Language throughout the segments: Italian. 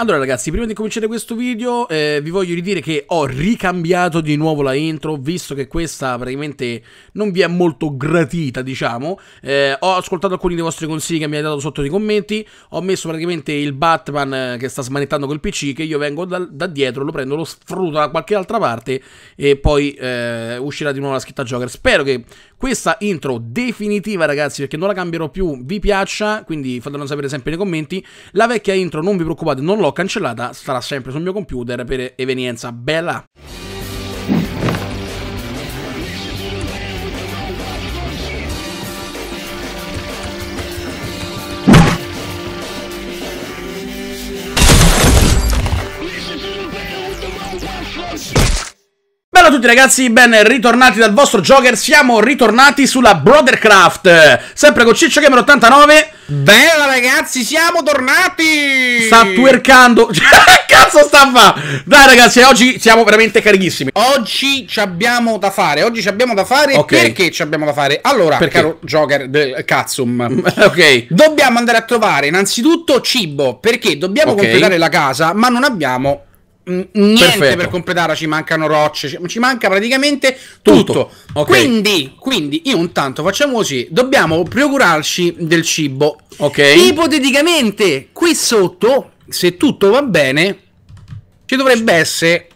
Allora ragazzi, prima di cominciare questo video eh, vi voglio ridire che ho ricambiato di nuovo la intro, visto che questa praticamente non vi è molto gratita, diciamo. Eh, ho ascoltato alcuni dei vostri consigli che mi avete dato sotto nei commenti, ho messo praticamente il Batman eh, che sta smanettando col PC, che io vengo da, da dietro, lo prendo, lo sfrutto da qualche altra parte e poi eh, uscirà di nuovo la scritta Joker. Spero che questa intro definitiva ragazzi, perché non la cambierò più, vi piaccia, quindi fatelo sapere sempre nei commenti. La vecchia intro non vi preoccupate, non l'ho cancellata, sarà sempre sul mio computer per evenienza bella a tutti ragazzi, ben ritornati dal vostro Joker, siamo ritornati sulla Brothercraft, sempre con Ciccio Gamer 89 Bella ragazzi, siamo tornati! Sta twerkando, che cazzo sta fa? Dai ragazzi, oggi siamo veramente carichissimi Oggi ci abbiamo da fare, oggi ci abbiamo da fare, okay. perché ci abbiamo da fare? Allora, perché? caro Joker del Katsum Ok Dobbiamo andare a trovare innanzitutto cibo, perché dobbiamo okay. completare la casa, ma non abbiamo niente Perfetto. per completarla. ci mancano rocce, ci manca praticamente tutto. tutto. Okay. Quindi, quindi, io intanto facciamo così, dobbiamo procurarci del cibo. Ok. Ipoteticamente, qui sotto, se tutto va bene, ci dovrebbe essere...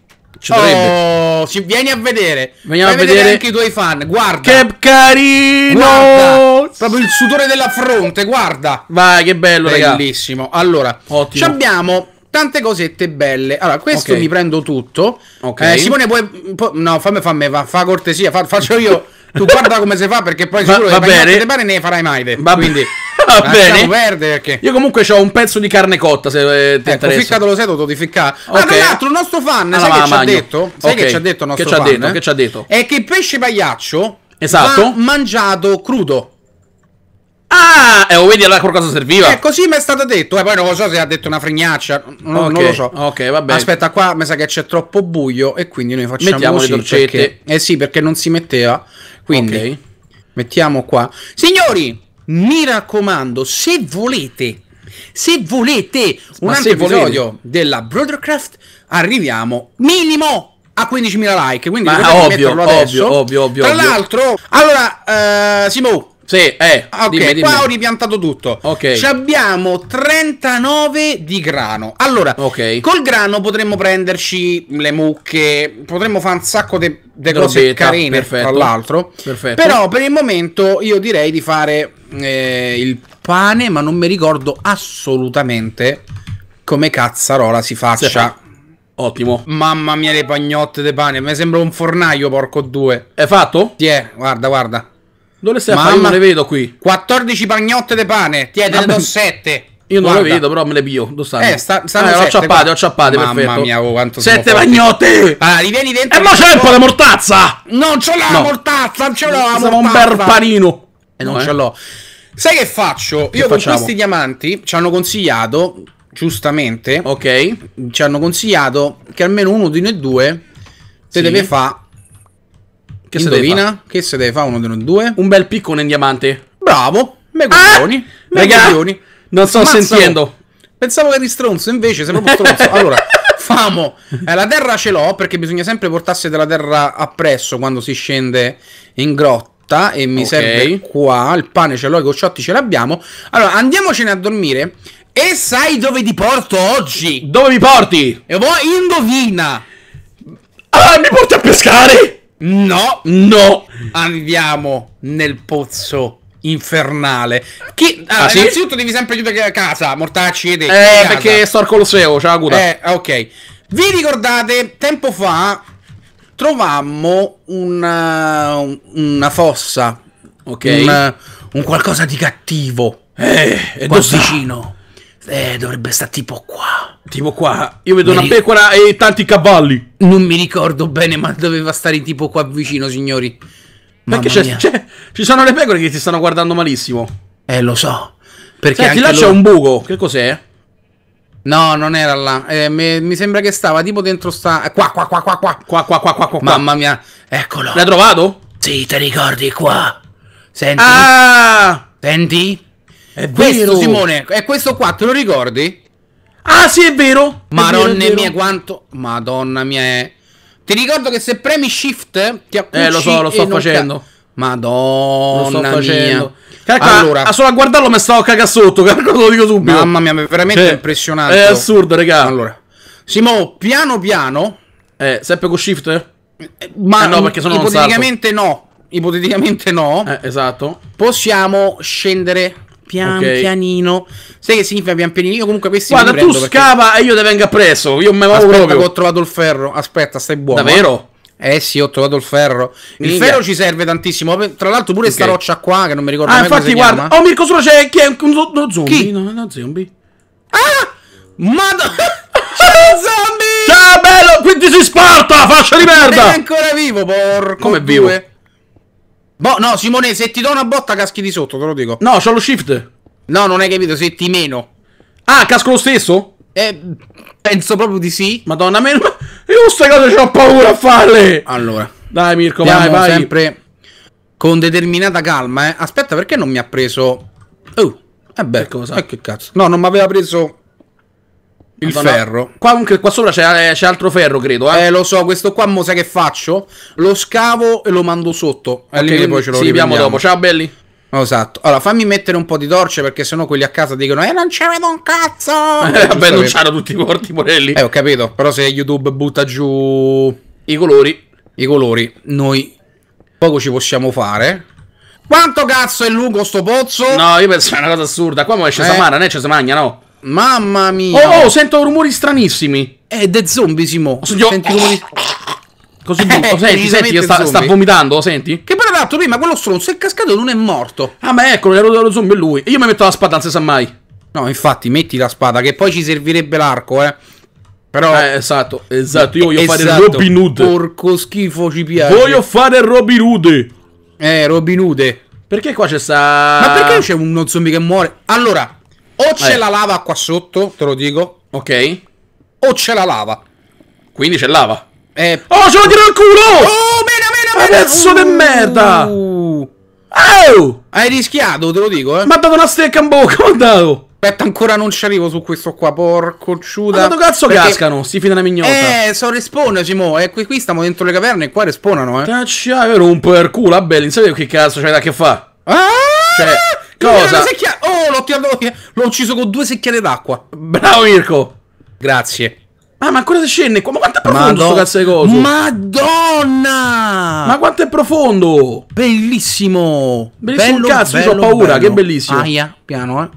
Ci dovrebbe. ci, oh, vieni a vedere. Veniamo Fai a vedere, vedere anche i tuoi fan. Guarda. Che carino! Guarda, proprio il sudore della fronte, guarda. Vai, che bello, Bellissimo. Raga. Allora, Ottimo. abbiamo tante cosette belle. Allora, questo okay. mi prendo tutto. Ok. Eh, Simone, puoi. Pu no, fammi, fammi, fa, fa cortesia, fa, faccio io. tu guarda come si fa perché poi sicuro va, va bene. bene ne farai mai te. Va, quindi va bene. perdere perché io comunque ho un pezzo di carne cotta se eh, ti eh, interessa. Ficcato lo seto, dovuto di ficcare. Okay. tra l'altro il nostro fan allora, sai che ci ha detto? Sai okay. che ci ha detto il nostro che fan? Detto, eh? Che ci ha detto? È che il pesce pagliaccio esatto. va mangiato crudo. Ah, eh, oh, vedi allora qualcosa serviva. Eh, così mi è stato detto. Eh, poi non lo so se ha detto una frignaccia. No, okay, non lo so. Ok, vabbè. Aspetta, qua mi sa che c'è troppo buio. E quindi noi facciamo Mettiamo così. Perché, eh sì, perché non si metteva. Quindi okay. mettiamo qua. Signori, mi raccomando, se volete. Se volete un altro episodio volete. della Brothercraft, arriviamo minimo a 15.000 like. Quindi Ma ovvio, ovvio, ovvio, ovvio, Tra l'altro, allora, eh, Simo, sì, eh. Ah, ok, dimmi, dimmi. qua ho ripiantato tutto. Ok. Ci abbiamo 39 di grano. Allora, okay. col grano potremmo prenderci le mucche, potremmo fare un sacco di cose Robetta, carine, perfetto, tra l'altro. Perfetto. Però per il momento io direi di fare eh, il pane, ma non mi ricordo assolutamente come cazzarola si faccia. Sì. Ottimo. Mamma mia, le pagnotte di pane. Mi sembra un fornaio, porco due. È fatto? Sì, è. Eh, guarda, guarda. Dove stai Mamma, io non le vedo qui. 14 pagnotte di pane, Ti è ah, do 7. Io non Guarda. le vedo, però me le pio. Dove stanno? Eh, sta, eh, stanno eh, ho acciappate, ho acciappate, Mamma perfetto. mia, oh, quanto Sette pagnotte! Allora, li dentro. E ma c'è un po' la mortazza! Non ce l'ho no. la mortazza, non ce l'ho la mortazza. Siamo un panino. E eh, non no, eh? ce l'ho. Sai che faccio? Che Io facciamo? con questi diamanti ci hanno consigliato, giustamente, ok, ci hanno consigliato che almeno uno di noi due se sì. deve fare che Indovina? Se che se deve fare uno dei due? Un bel piccone in diamante. Bravo. Me coglioni. Ah, me Non sto Mazzalo. sentendo. Pensavo che eri stronzo, invece sei proprio stronzo. Allora, famo. Eh, la terra ce l'ho perché bisogna sempre portarsi della terra appresso quando si scende in grotta e mi okay. serve qua. Il pane ce l'ho, i gocciotti ce l'abbiamo. Allora, andiamocene a dormire. E sai dove ti porto oggi? Dove mi porti? E voi indovina! Ah, mi porti a pescare! No, no, andiamo nel pozzo infernale. Chi, ah, ah, sì? Innanzitutto devi sempre chiudere a casa, mortacci e te. Eh, perché sto al Colosseo, ciao la Eh, ok. Vi ricordate, tempo fa trovammo una, eh, una fossa, ok? Un, eh, un qualcosa di cattivo. Eh, e vicino. Eh, dovrebbe stare tipo qua. Tipo qua. Io vedo mi una pecora e tanti cavalli. Non mi ricordo bene, ma doveva stare tipo qua vicino, signori. Perché c'è, c'è, ci sono le pecore che ti stanno guardando malissimo. Eh, lo so. Perché Senti, là loro... c'è un buco. Che cos'è? No, non era là. Eh, mi, mi, sembra che stava tipo dentro sta. Qua, qua, qua, qua, qua. Qua, qua, qua, qua, qua. Mamma mia, eccolo. L'hai trovato? Sì, ti ricordi qua. Senti. Ah! Senti? È questo, vero. Simone, è questo qua, te lo ricordi? Ah, sì, è vero. Madonna mia, quanto. Madonna mia, è. Eh. Ti ricordo che se premi shift ti accucci Eh, lo so, lo sto facendo. Ca... Madonna lo sto facendo. Cacca, allora, solo a guardarlo mi stavo cagando sotto, cacca, lo dico subito. Mamma mia, veramente cioè, impressionante. È assurdo, regà. Allora, Simo, piano piano. Eh, sempre con shift? Eh, ma eh no, perché sono ipoteticamente no. Ipoteticamente no. Eh, esatto. Possiamo scendere Pian okay. pianino. Sai che significa pian pianino? Io comunque questi Guarda, tu scava perché... e io te venga preso. Io me vado proprio. ho trovato il ferro. Aspetta, stai buono. Davvero? Eh sì, ho trovato il ferro. Il Minchia. ferro ci serve tantissimo. Tra l'altro pure questa okay. roccia qua che non mi ricordo ah, infatti guarda. Chiama. Oh Mirko solo c'è chi è un zombie. Chi? No, uno zombie. Ah! Ma Ciao zombie! Ciao bello, quindi si sparta, faccia di merda! Ma È ancora vivo, porco. Come è vivo? Boh, no, Simone, se ti do una botta caschi di sotto, te lo dico. No, c'ho lo shift. No, non hai capito, se ti meno. Ah, casco lo stesso? Eh, penso proprio di sì. Madonna, meno. io queste cose ho paura a farle. Allora. Dai, Mirko, vai, vai. sempre con determinata calma, eh. Aspetta, perché non mi ha preso... Oh, eh beh, che cosa? Eh, che cazzo. No, non mi aveva preso... Il Madonna. ferro. Qua, anche, qua sopra c'è, eh, c'è, altro ferro, credo. Eh? eh, lo so, questo qua, mo sai che faccio? Lo scavo e lo mando sotto. E okay, lì poi ce lo sì, riprendiamo dopo. Ciao, belli. Esatto. Allora, fammi mettere un po' di torce perché sennò quelli a casa dicono "Eh, non c'avevo un cazzo". Eh, vabbè, non c'hanno tutti i porti porelli. Eh, ho capito, però se YouTube butta giù i colori, i colori, noi poco ci possiamo fare. Quanto cazzo è lungo sto pozzo? No, io penso che è una cosa assurda. Qua mo esce eh. Samara, non c'è Samagna, no? Mamma mia! Oh, oh sento rumori stranissimi. Eh, de zombie, Simo. Io... Senti rumori. Così brutto. Eh, senti, senti, sta, sta, vomitando, lo senti? Che paradatto prima, quello stronzo è cascato e non è morto. Ah, ma eccolo, l'ero dello zombie è lui. E io mi metto la spada, non si sa mai. No, infatti, metti la spada, che poi ci servirebbe l'arco, eh. Però... Eh, esatto, esatto. Io voglio esatto. fare Robin Hood. Porco schifo ci piace. Voglio fare Robin Hood. Eh, Robin Hood. Perché qua c'è sta... Ma perché c'è uno zombie che muore? Allora, o eh. c'è eh. la lava qua sotto, te lo dico. Ok. O c'è la lava. Quindi c'è lava. Eh. Oh, ce l'ho tirato il culo! Oh, bene, bene, bene! Pezzo uh, di merda! Uh. Oh! Hai rischiato, te lo dico, eh. Ma ha dato una stecca in bocca, ma dato! Oh. Aspetta, ancora non ci arrivo su questo qua, porco ciuda. Ma quanto cazzo Perché... cascano? Si fida una mignotta. Eh, sono respawn, Cimo. Eh, qui, qui stiamo dentro le caverne e qua respawnano, eh. Caccia, vero un po' il culo, ah bello. Non sapevo che cazzo c'è da che fa. Ah! Cioè... Cosa? Secchia... Oh, l'ho, tirato... l'ho ucciso con due secchiate d'acqua. Bravo, Mirko. Grazie. Ah, ma ancora si scende Ma quanto è profondo questo cazzo di coso? Madonna! Ma quanto è profondo! Bellissimo! Bellissimo bello, cazzo, bello, ho paura, bello. che bellissimo! Aia, piano, eh.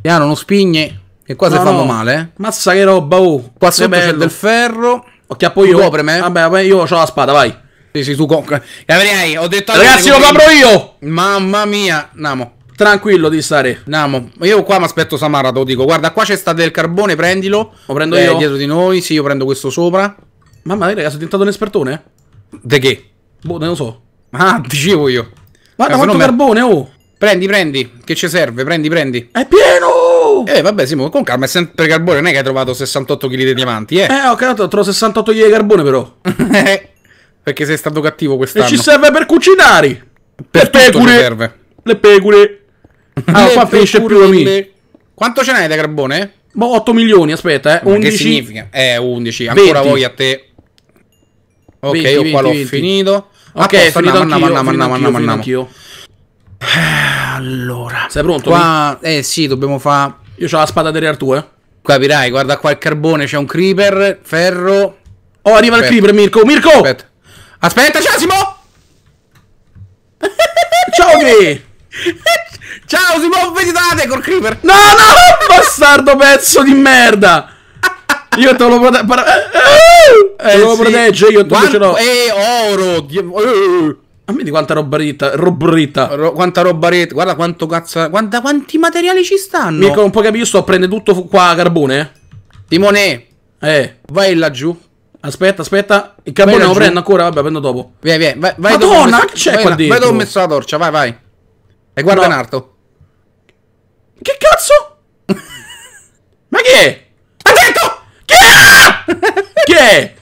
Piano, non spigne. Che qua no, si fanno no. male, eh. Mazza che roba, oh. Qua sotto c'è del ferro. Occhiappo io. Copreme. Vabbè, vabbè, io ho la spada, vai. Sì, sì, tu con... Gabriele, ho detto... Ragazzi, lo apro io! Mamma mia, Namo. Tranquillo di stare. Namo. Io qua mi aspetto Samara, te lo dico. Guarda, qua c'è stato del carbone, prendilo. Lo prendo Beh, io. dietro di noi. Sì, io prendo questo sopra. Mamma mia, ragazzi, sono diventato un espertone. De che? Boh, non lo so. Ah, dicevo io. Guarda Cazzo, quanto carbone, oh. Prendi, prendi. Che ci serve? Prendi, prendi. È pieno! Eh, vabbè, Simo, con calma, è sempre carbone. Non è che hai trovato 68 kg di diamanti, eh? Eh, ho trovato 68 kg di carbone, però. Eh. Perché sei stato cattivo quest'anno. E ci serve per cucinare. Per le pecore. Le pecore. Ah, qua finisce più o meno. Quanto ce n'hai da carbone? Boh, 8 milioni, aspetta, eh. 11. Che significa? Eh, 11. Ancora 20. voi a te. Ok, 20, io qua l'ho finito. Ok, è finito andiamo, andiamo, andiamo, andiamo, andiamo. Eh, allora. Sei pronto? Qua... Mi? Eh sì, dobbiamo fare... Io ho la spada delle Artù, eh. Capirai, guarda qua il carbone, c'è un creeper, ferro... Oh, arriva aspetta. il creeper, Mirko! Mirko! Aspetta. Aspettaci Asimo! Ciao me! Ciao Simo, vedete col creeper! No, no, bastardo pezzo di merda! Io te lo proteggo. Eh, te lo sì. protegge, io te Quant- ce l'ho. E eh, oro! Eh. Ma vedi quanta roba ritta, robrita. Ro- quanta roba ritta, guarda quanto cazzo. Guarda quanti materiali ci stanno. Mica un po' capisco, sto a prendere tutto qua a carbone. Timone, eh, vai laggiù. Aspetta, aspetta. Il carbone lo prendo ancora. Vabbè, prendo dopo. Vieni, vieni. Vai, vai Madonna, dove c'è qua dentro? Vai dove ho messo la torcia, vai, vai. E guarda no. Narto. Che cazzo? ma chi è? Ha detto! Che è? che è?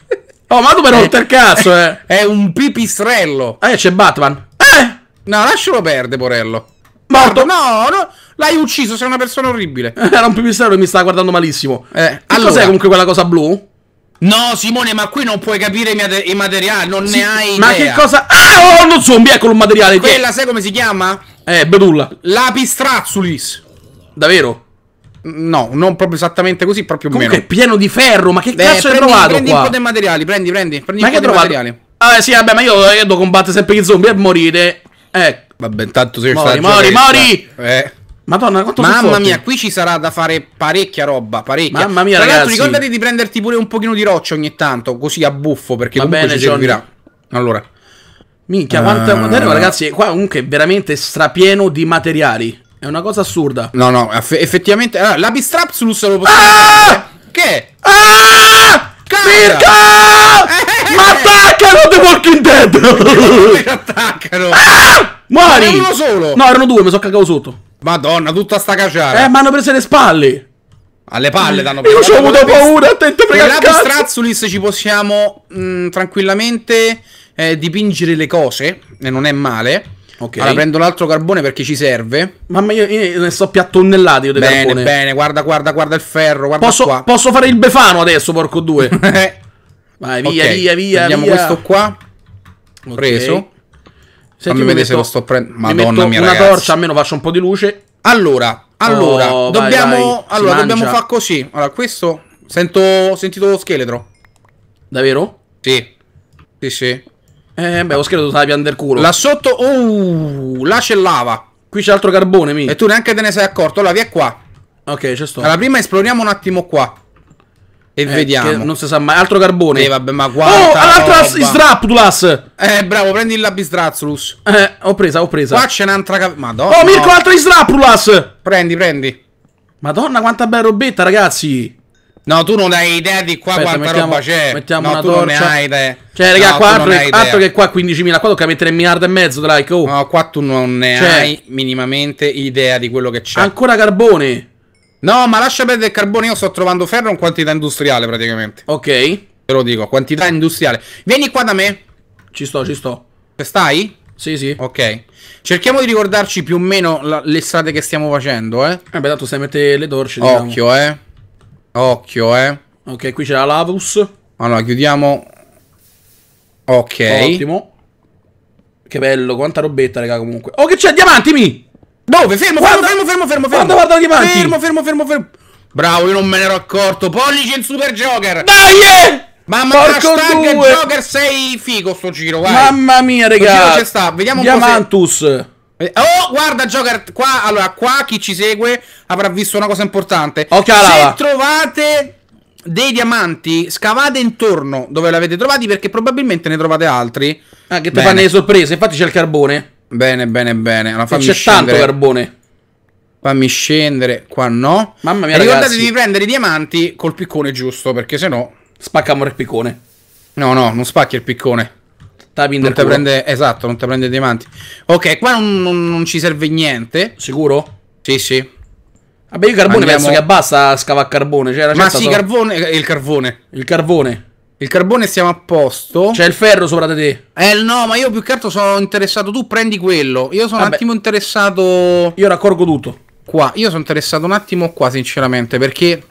Oh, ma tu per eh, rotta il cazzo, eh. eh. È un pipistrello. Eh, c'è Batman. Eh! No, lascialo perdere, Porello. Morto. No, no. L'hai ucciso, sei una persona orribile. Era un pipistrello che mi stava guardando malissimo. Eh, allora... cos'è comunque quella cosa blu? No, Simone, ma qui non puoi capire i, materiali, non sì, ne hai ma idea. Ma che cosa? Ah, oh, non zombie, ecco un materiale. Quella sai come si chiama? Eh, bedulla. Lapistrazzulis. Davvero? No, non proprio esattamente così, proprio Comunque meno. è pieno di ferro, ma che eh, cazzo prendi, hai trovato prendi qua? Prendi un po' dei materiali, prendi, prendi, prendi ma un po' di materiali. Ah, sì, vabbè, ma io, io devo combattere sempre gli zombie e morire. Eh. Vabbè, intanto se mori, mori, mori! Eh. eh. Madonna, quanto Mamma mia, qui ci sarà da fare parecchia roba, parecchia. Mamma mia, Tra ragazzi. l'altro ricordati di prenderti pure un pochino di roccia ogni tanto, così a buffo, perché Va comunque bene, ci servirà. Allora. Minchia, uh... quanta... Eh. Guardate, ragazzi, qua comunque è veramente strapieno di materiali. È una cosa assurda. No, no, eff- effettivamente... Allora, l'apistrapsulus lo possiamo... Ah! Che? Ah! Mirka! Eh, eh, eh. Ma attaccano The Walking Dead! Mi attaccano! Ah! Muori! Ma uno solo! No, erano due, mi sono cagato sotto. Madonna, tutta sta caciara. Eh, mi hanno preso le spalle. Alle palle danno mm. preso. Io ci ho avuto paura, attento perché Con la Strazzulis ci possiamo mh, mm, tranquillamente eh, dipingere le cose, e non è male. Ok. Allora prendo l'altro carbone perché ci serve. Mamma io, io ne sto più tonnellati io di Bene, carbone. bene, guarda, guarda, guarda il ferro, guarda posso, qua. Posso fare il befano adesso, porco due. Vai, via, okay. via, via, Prendiamo via. questo qua. Okay. Preso. Fammi vedere se lo sto prendendo. Madonna mi mia, una ragazzi. torcia, almeno faccio un po' di luce. Allora, allora, oh, dobbiamo, vai, vai. Allora, dobbiamo fare così. Allora, questo... Sento... Ho sentito lo scheletro. Davvero? Sì. Sì, sì. Eh, beh, lo scheletro stai pian del culo. Là sotto... Oh, là c'è lava. Qui c'è altro carbone, mi. E tu neanche te ne sei accorto. Allora, via qua. Ok, c'è sto. Allora, prima esploriamo un attimo qua. E eh, vediamo. Non si sa mai. Altro carbone. Eh, vabbè, ma guarda. Oh, l'altra Istraptulas. Eh, bravo, prendi il Bistrazzulus. Eh, ho presa, ho presa. Qua c'è un'altra. Cap- Madonna. Oh, Mirko, altra Istraptulas. Prendi, prendi. Madonna, quanta bella robetta, ragazzi. No, tu non hai idea di qua Aspetta, quanta mettiamo, roba c'è. Mettiamo no, una tu torcia. Non ne hai idea. Cioè, raga, no, qua altro, che, qua 15.000, qua tocca mettere un miliardo e mezzo di like. Oh. No, qua tu non ne cioè, hai minimamente idea di quello che c'è. Ancora carbone. No, ma lascia perdere il carbone, io sto trovando ferro in quantità industriale praticamente. Ok. Te lo dico, quantità industriale. Vieni qua da me. Ci sto, ci sto. stai? Sì, sì. Ok. Cerchiamo di ricordarci più o meno la, le strade che stiamo facendo, eh. Eh beh, tanto se mette le torce, diciamo. Occhio, eh. Occhio, eh. Ok, qui c'è la Lavus. Allora, chiudiamo. Ok. Ottimo. Che bello, quanta robetta, raga, comunque. Oh, che c'è? Diamanti, dove? Fermo, fermo, fermo, fermo, fermo, Guarda, guarda di Fermo, fermo, fermo, fermo. Bravo, io non me ne ero accorto. Pollice in Super Joker. Dai! Eh! Mamma mia, hashtag due. Joker sei figo sto giro, guarda. Mamma mia, regà. Ci sta. Vediamo un Diamantus. po' se... Eh, oh, guarda Joker, qua, allora, qua chi ci segue avrà visto una cosa importante. Okay, se trovate dei diamanti, scavate intorno dove l'avete trovati perché probabilmente ne trovate altri. Ah, che ti fanno le sorprese, infatti c'è il carbone. Bene, bene, bene. Allora, cioè, fammi c'è scendere. tanto carbone. Fammi scendere, qua no. Mamma mia, e ragazzi. ricordatevi di prendere i diamanti col piccone giusto, perché se no... Spaccamo il piccone. No, no, non spacchi il piccone. non te prende, esatto, non ti prende i diamanti. Ok, qua non, non, non, ci serve niente. Sicuro? Sì, sì. Vabbè, io carbone Andiamo... penso che basta scavare carbone. Cioè, Ma sì, so... carbone, eh, il carbone. Il carbone. Il carbone siamo a posto. C'è il ferro sopra da te. Eh no, ma io più che altro sono interessato. Tu prendi quello. Io sono Vabbè. un attimo interessato. Io raccorgo tutto. Qua. Io sono interessato un attimo qua, sinceramente, perché.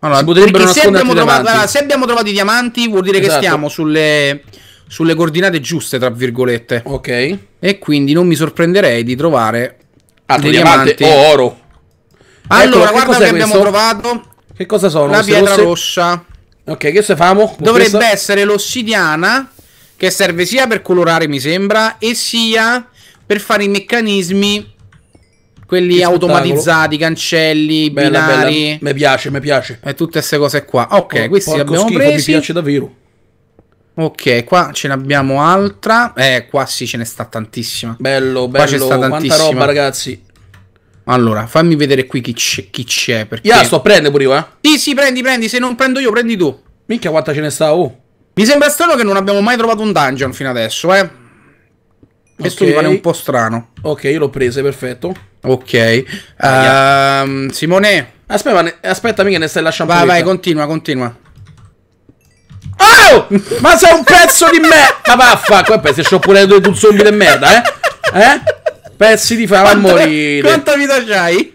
Allora, perché se abbiamo, trovato, allora, se abbiamo, trovato, i diamanti vuol dire esatto. che stiamo sulle, sulle coordinate giuste, tra virgolette. Ok. E quindi non mi sorprenderei di trovare altri ah, diamanti o oro. Allora, ecco, guarda che, che abbiamo trovato. Che cosa sono? La pietra rosse? rossa. Ok, che se famo? Dovrebbe questa? essere l'ossidiana che serve sia per colorare, mi sembra, e sia per fare i meccanismi quelli automatizzati, cancelli, bella, binari. Mi piace, mi piace. E tutte queste cose qua. Ok, oh, questi li abbiamo schifo, presi. Mi piace davvero. Ok, qua ce n'abbiamo altra. Eh, qua sì ce ne sta tantissima. Bello, bello. Qua c'è sta tantissima. Quanta roba, ragazzi. Allora, fammi vedere qui chi c'è. Chi c'è perché... Yeah, sto a prendere pure io, eh. Sì, sì, prendi, prendi. Se non prendo io, prendi tu. Minchia, quanta ce ne sta, oh. Mi sembra strano che non abbiamo mai trovato un dungeon fino adesso, eh. Questo okay. mi pare un po' strano. Ok, io l'ho preso, perfetto. Ok. Uh, Simone. Aspetta, ne, aspettami che ne stai lasciando. Vai, vai, continua, continua. Oh! Ma sei un pezzo di merda! Ma vaffa, qua pensi, c'ho pure due zombie di merda, eh? Eh? Pezzi di fama a morire. Quanta vita c'hai?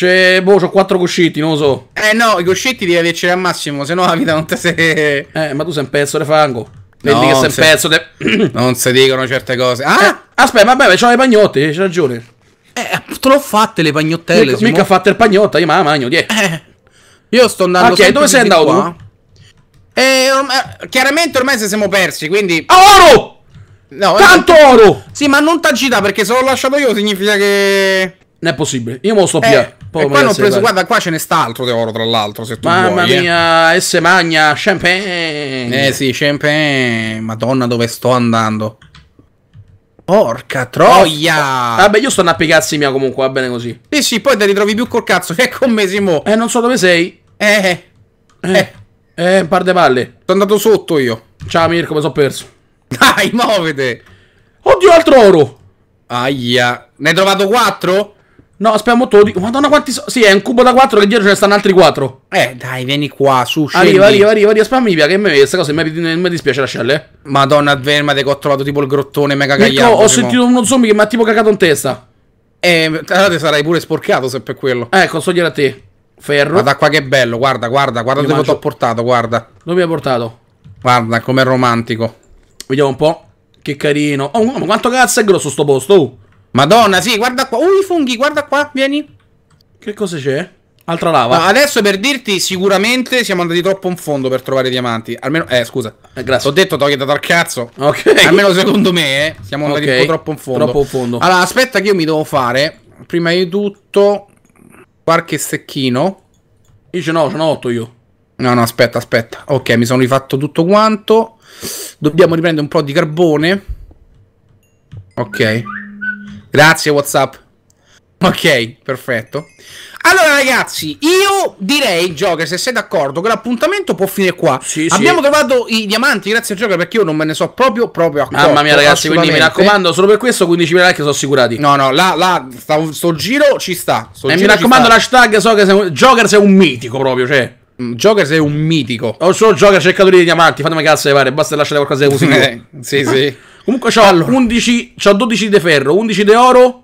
C'è, cioè, boh, c'ho quattro cuscitti, non lo so. Eh no, i cuscitti devi averceli al massimo, se no la vita non te se... Eh, ma tu sei un pezzo di fango. Vedi no, che sei se... un pezzo de... Non si dicono certe cose. Ah! Eh, aspetta, vabbè, c'ho le pagnotte, c'hai ragione. Eh, te l'ho fatte le pagnottelle. Mica, Simone. mica fatte il pagnotta, io ma la magno, die. Eh. Io sto andando... Ok, ah, dove sei andato qua. tu? Eh, ormai, eh, chiaramente ormai se siamo persi, quindi... Ah, oro! No, Tanto eh, oro! Sì, ma non t'agita perché se l'ho lasciato io significa che... Non è possibile. Io me lo sto eh, Poi e qua non ho preso, guarda, qua ce ne sta altro di oro, tra l'altro, se tu Mamma vuoi, eh. mia, eh. S Magna, champagne. Eh sì, champagne. Madonna, dove sto andando? Porca troia! Oh, oh. vabbè, io sto a cazzi mia comunque, va bene così. Sì, sì, poi te li trovi più col cazzo, che con me si Eh, non so dove sei. Eh, eh. Eh, eh, eh par de palle. Sono andato sotto io. Ciao Mirko, mi sono perso. Dai, muovete! Oddio, altro oro! Aia. Ne hai trovato quattro? No, aspetta, molto di... Madonna, quanti sono... Sì, è un cubo da 4 che dietro ce ne stanno altri 4. Eh, dai, vieni qua, su, scendi. Arriva, arriva, arriva, arriva. Aspetta, mi che me questa cosa, mi, mi dispiace lasciarle. Madonna, fermate che ho trovato tipo il grottone mega cagato. ho sentito uno zombie che mi ha tipo cagato in testa. Eh, allora te sarai pure sporcato se per quello. Ecco, so dire a te. Ferro. Guarda qua che bello, guarda, guarda, guarda Io dove ti ho portato, guarda. Dove mi hai portato? Guarda, com'è romantico. Vediamo un po'. Che carino. Oh, ma quanto cazzo è grosso sto posto, oh. Madonna, sì, guarda qua. Uh, i funghi, guarda qua, vieni. Che cosa c'è? Altra lava. No, adesso per dirti, sicuramente siamo andati troppo in fondo per trovare diamanti. Almeno, eh, scusa. Eh, grazie. Ho detto togliete dal cazzo. Ok. Almeno secondo me, eh. Siamo andati okay. un po' troppo in fondo. Troppo in fondo. Allora, aspetta che io mi devo fare, prima di tutto, qualche secchino. Io ce n'ho, ce n'ho otto io. No, no, aspetta, aspetta. Ok, mi sono rifatto tutto quanto. Dobbiamo riprendere un po' di carbone. Ok. Grazie WhatsApp. Ok, perfetto. Allora ragazzi, io direi, Joker, se sei d'accordo, che l'appuntamento può finire qua. Sì, Abbiamo sì. trovato i diamanti, grazie Joker, perché io non me ne so proprio, proprio accorto. Mamma mia ragazzi, quindi mi raccomando, solo per questo 15.000 like sono assicurati. No, no, là, là sto, sto giro ci sta. Sto e eh, mi raccomando l'hashtag, so che sei un, Joker sei un mitico proprio, cioè... Mm, Joker sei un mitico. Ho solo Joker cercatore di diamanti, fatemi cazzo di pare, basta lasciare qualcosa di positivo. sì, sì. Comunque ho allora. 11, c'ho 12 di ferro, 11 di oro,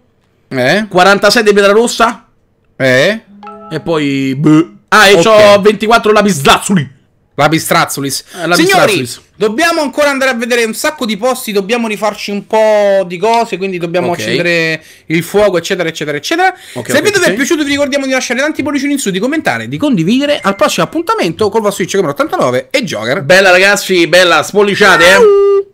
eh? 46 di pietra rossa, eh? e poi... Beh. Ah, e okay. ho 24 lapislazzuli. Lapistrazzulis. Eh, Signori, dobbiamo ancora andare a vedere un sacco di posti, dobbiamo rifarci un po' di cose, quindi dobbiamo okay. accendere il fuoco, eccetera, eccetera, eccetera. Okay, Se il video vi è piaciuto vi ricordiamo di lasciare tanti pollicini in su, di commentare, di condividere. Al prossimo appuntamento col vostro Switch 89 e Joker. Bella ragazzi, bella, spolliciate, eh.